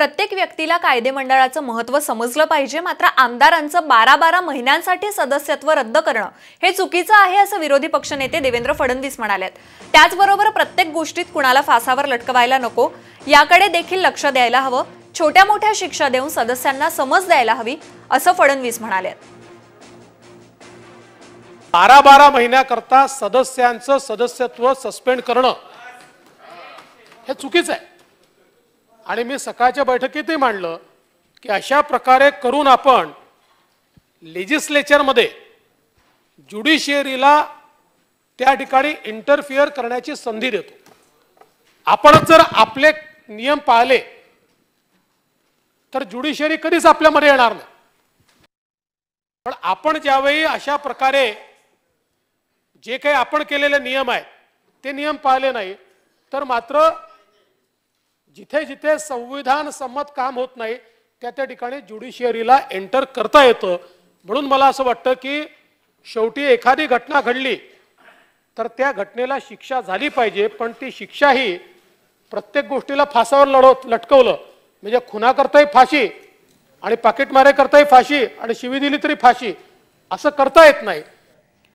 प्रत्येक व्यक्तीला कायदे मंडळाचं महत्व समजलं पाहिजे मात्र आमदारांचं बारा बारा महिन्यांसाठी सदस्यत्व रद्द करणं हे चुकीचं आहे असं विरोधी पक्षनेते देवेंद्र फडणवीस म्हणालेत त्याचबरोबर प्रत्येक गोष्टीत कुणाला फासावर लटकवायला नको याकडे देखील लक्ष द्यायला हवं छोट्या मोठ्या शिक्षा देऊन सदस्यांना समज द्यायला हवी असं फडणवीस म्हणाले बारा बारा महिन्याकरता सदस्यांचं सदस्यत्व सस्पेंड करणं हे चुकीचं आहे आणि मी सकाळच्या बैठकीतही मांडलं की अशा प्रकारे करून आपण लेजिस्लेचरमध्ये ज्युडिशियरीला त्या ठिकाणी इंटरफिअर करण्याची संधी देतो आपण जर आपले नियम पाळले तर ज्युडिशियरी कधीच आपल्यामध्ये येणार नाही पण आपण ज्यावेळी अशा प्रकारे जे काही आपण केलेले नियम आहेत ते नियम पाळले नाही तर मात्र जिथे जिथे संविधान संमत काम होत नाही त्या त्या ठिकाणी ज्युडिशियरीला एंटर करता येतं म्हणून मला असं वाटतं की शेवटी एखादी घटना घडली तर त्या घटनेला शिक्षा झाली पाहिजे पण ती शिक्षा ही प्रत्येक गोष्टीला फासावर लढवत लटकवलं म्हणजे खुना करताही फाशी आणि पाकिट मारे करताही फाशी आणि शिवी दिली तरी फाशी असं करता येत नाही